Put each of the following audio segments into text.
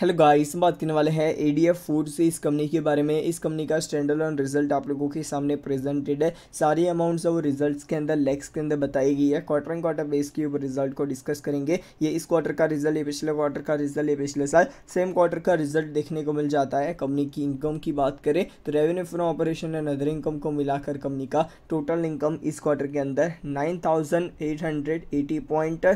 hello guys बात करने वाले हैं एडीएफ फूड से इस कंपनी के बारे में इस कंपनी का स्टैंडर्ड ऑन रिजल्ट आप लोगों के सामने प्रेजेंटेड है सारी अमाउंट्स है वो रिजल्ट्स के अंदर लेग्स के अंदर बताई गई है क्वार्टर एंड क्वार्टर बेस के ऊपर रिजल्ट को डिस्कस करेंगे ये इस क्वार्टर का रिजल्ट ये पिछले क्वार्टर का रिजल्ट ये पिछले साल सेम क्वार्टर का रिजल्ट देखने को मिल जाता है कंपनी की इनकम की बात करें तो revenue from operation and other income को मिलाकर कंपनी का टोटल इनकम इस क्वार्टर के अंदर nine thousand eight hundred eighty point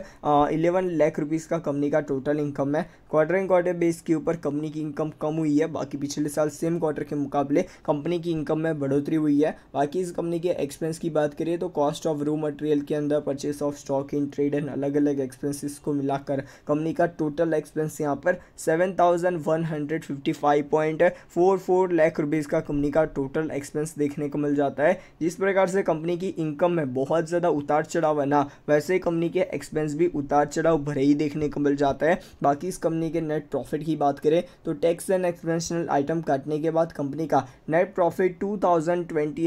eleven lakh rupees का कंपनी का टोटल इनकम है क्वार्टर एंड क्वार्टर बेस के ऊपर कंपनी की इनकम कम हुई है बाकी पिछले साल सेम क्वार्टर के मुकाबले कंपनी की इनकम में बढ़ोतरी हुई है बाकी इस कंपनी के एक्सपेंस की बात करिए तो कॉस्ट ऑफ रो मटेरियल के अंदर purchase of stock in trade and अलग अलग एक्सपेंसिस को मिलाकर कंपनी का टोटल एक्सपेंस यहाँ पर seven thousand one hundred fifty five point four four lakh rupees का कंपनी का टोटल एक्सपेंस देखने को मिल जाता है जिस प्रकार से कंपनी की इनकम में बहुत ज़्यादा उतार चढ़ाव है ना वैसे कंपनी के एक्सपेंस भी उतार चढ़ाव भरे ही देखने को मिल जाता है बाकी इस कंपनी के नेट प्रॉफिट प्रॉफिट की बात करें तो टैक्स एंड एक्सपेंशनल आइटम काटने के बाद कंपनी का net profit two thousand twenty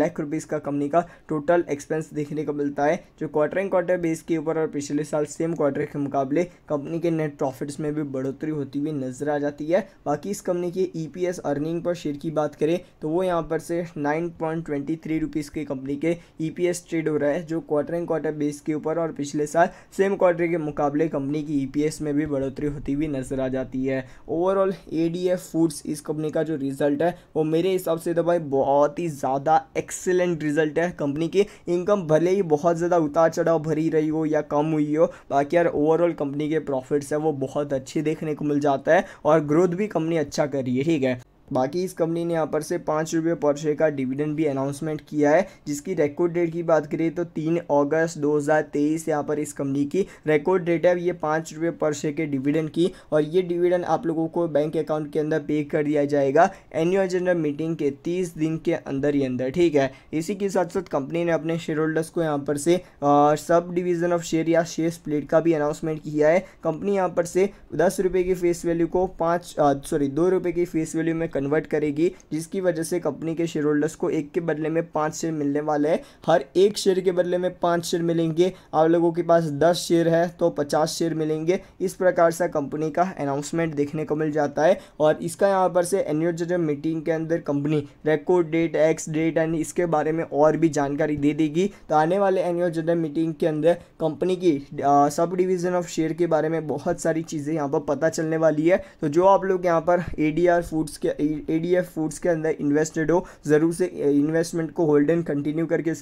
lakh rupees का कंपनी का टोटल एक्सपेंस देखने को मिलता है जो क्वार्टर एंड क्वार्टर बेस के ऊपर और पिछले साल सेम क्वार्टर के मुकाबले कंपनी के नेट प्रॉफिट्स में भी बढ़ोतरी होती हुई नजर आ जाती है बाकी इस कंपनी के EPS e earning per share की बात करें तो वो यहाँ पर से नाइन पॉइंट ट्वेंटी के कंपनी के ईपीएस e ट्रेड हो रहा है जो क्वार्टर एंड क्वार्टर बेस के ऊपर और पिछले साल सेम क्वार्टर के मुकाबले कंपनी की ई e में भी बढ़ोतरी बढ़ोतरी होती हुई नज़र आ जाती है overall A D F foods इस कंपनी का जो रिज़ल्ट है वो मेरे हिसाब से तो भाई बहुत ही ज़्यादा एक्सेलेंट रिज़ल्ट है कंपनी की इनकम भले ही बहुत ज़्यादा उतार चढ़ाव भरी रही हो या कम हुई हो बाकी यार ओवरऑल कंपनी के प्रॉफिट्स है वो बहुत अच्छे देखने को मिल जाता है और ग्रोथ भी कंपनी अच्छा कर रही है ठीक है बाकी इस कंपनी ने यहाँ पर से पाँच रुपये पर शेयर का डिविडेंड भी अनाउंसमेंट किया है जिसकी रिकॉर्ड डेट की बात करें तो तीन अगस्त 2023 यहाँ पर इस कंपनी की रिकॉर्ड डेट है ये पाँच रुपये पर शेयर के डिविडेंड की और ये डिविडेंड आप लोगों को बैंक अकाउंट के अंदर पे कर दिया जाएगा एनुअल जनरल मीटिंग के तीस दिन के अंदर ही अंदर ठीक है इसी के साथ साथ कंपनी ने अपने शेयर होल्डर्स को यहाँ पर से आ, सब डिविजन ऑफ शेयर या शेयर स्प्लेट का भी अनाउंसमेंट किया है कंपनी यहाँ पर से दस रुपये की फेस वैल्यू को पाँच सॉरी दो रुपये की फेस वैल्यू में कन्वर्ट करेगी जिसकी वजह से कंपनी के शेयर होल्डर्स को एक के बदले में पाँच शेयर मिलने वाले हैं हर एक शेयर के बदले में पाँच शेयर मिलेंगे आप लोगों के पास दस शेयर है तो पचास शेयर मिलेंगे इस प्रकार से कंपनी का अनाउंसमेंट देखने को मिल जाता है और इसका यहाँ पर से एनुअल जनरल मीटिंग के अंदर company record date ex date and इसके बारे में और भी जानकारी दे देगी तो आने वाले एनुअल जनरल मीटिंग के अंदर कंपनी की आ, सब डिवीज़न ऑफ शेयर के बारे में बहुत सारी चीज़ें यहाँ पर पता चलने वाली है तो जो आप लोग यहाँ पर ए फूड्स के ए डी एफ फूड्स के अंदर इन्वेस्टेड हो ज़रूर से इन्वेस्टमेंट को होल्ड एंड कंटिन्यू करके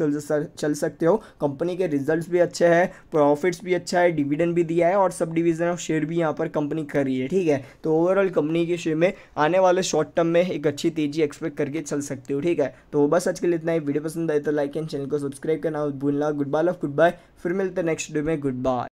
चल सकते हो कंपनी के रिजल्ट्स भी अच्छे हैं प्रॉफिट्स भी अच्छा है डिविडेंड भी दिया है और सब डिवीज़न ऑफ शेयर भी यहाँ पर कंपनी कर रही है ठीक है तो ओवरऑल कंपनी के शेयर में आने वाले शॉर्ट टर्म में एक अच्छी तेज़ी एक्सपेक्ट करके चल सकते हो ठीक है तो बस आज के लिए इतना ही वीडियो पसंद आए तो लाइक एंड चैनल को सब्सक्राइब करना भूलना good bye love good bye फिर मिलते नेक्स्ट डे में गुड बाय